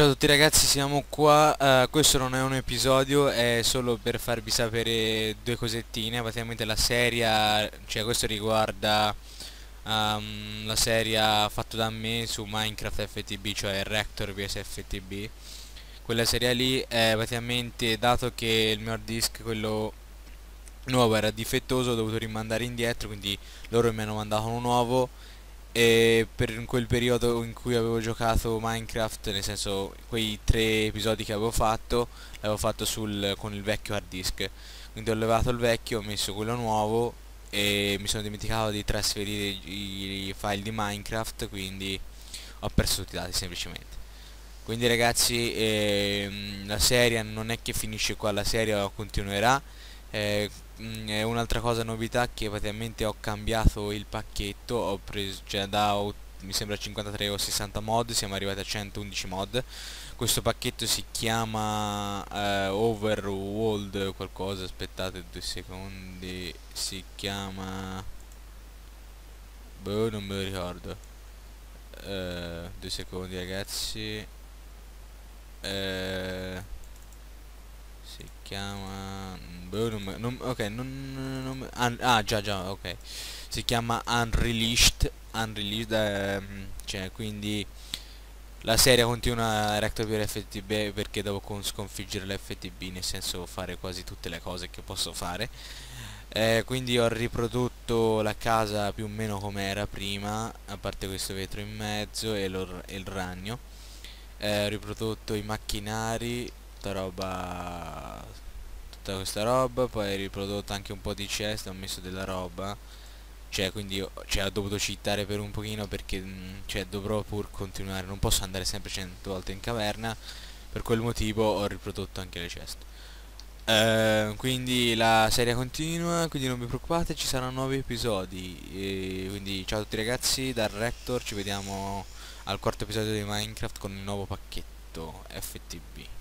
Ciao a tutti ragazzi, siamo qua, uh, questo non è un episodio, è solo per farvi sapere due cosettine, praticamente la serie, cioè questo riguarda um, la serie fatta da me su Minecraft FTB, cioè Rector vs FTB, quella serie lì è praticamente dato che il mio hard disk, quello nuovo era difettoso, ho dovuto rimandare indietro, quindi loro mi hanno mandato uno nuovo e per quel periodo in cui avevo giocato Minecraft, nel senso quei tre episodi che avevo fatto, l'avevo fatto sul, con il vecchio hard disk. Quindi ho levato il vecchio, ho messo quello nuovo e mi sono dimenticato di trasferire i, i file di Minecraft, quindi ho perso tutti i dati semplicemente. Quindi ragazzi ehm, la serie non è che finisce qua, la serie continuerà eh, mm, un'altra cosa novità che praticamente ho cambiato il pacchetto ho preso cioè, da mi sembra 53 o 60 mod siamo arrivati a 111 mod questo pacchetto si chiama eh, overworld qualcosa aspettate due secondi si chiama boh non me lo ricordo eh, due secondi ragazzi eh, si chiama Boh, non non, ok, non, non un, ah già già, ok. Si chiama Unreleased, Unreleased, ehm, cioè quindi la serie continua a per FTB perché devo sconfiggere l'FTB, nel senso fare quasi tutte le cose che posso fare. Eh, quindi ho riprodotto la casa più o meno come era prima, a parte questo vetro in mezzo e, e il ragno. Eh, ho riprodotto i macchinari, tutta roba tutta questa roba poi ho riprodotto anche un po' di chest ho messo della roba cioè quindi io, cioè, ho dovuto cittare per un pochino perché mm, cioè, dovrò pur continuare non posso andare sempre 100 volte in caverna per quel motivo ho riprodotto anche le chest Uh, quindi la serie continua, quindi non vi preoccupate, ci saranno nuovi episodi. E quindi ciao a tutti ragazzi, dal Rector, ci vediamo al quarto episodio di Minecraft con il nuovo pacchetto FTB.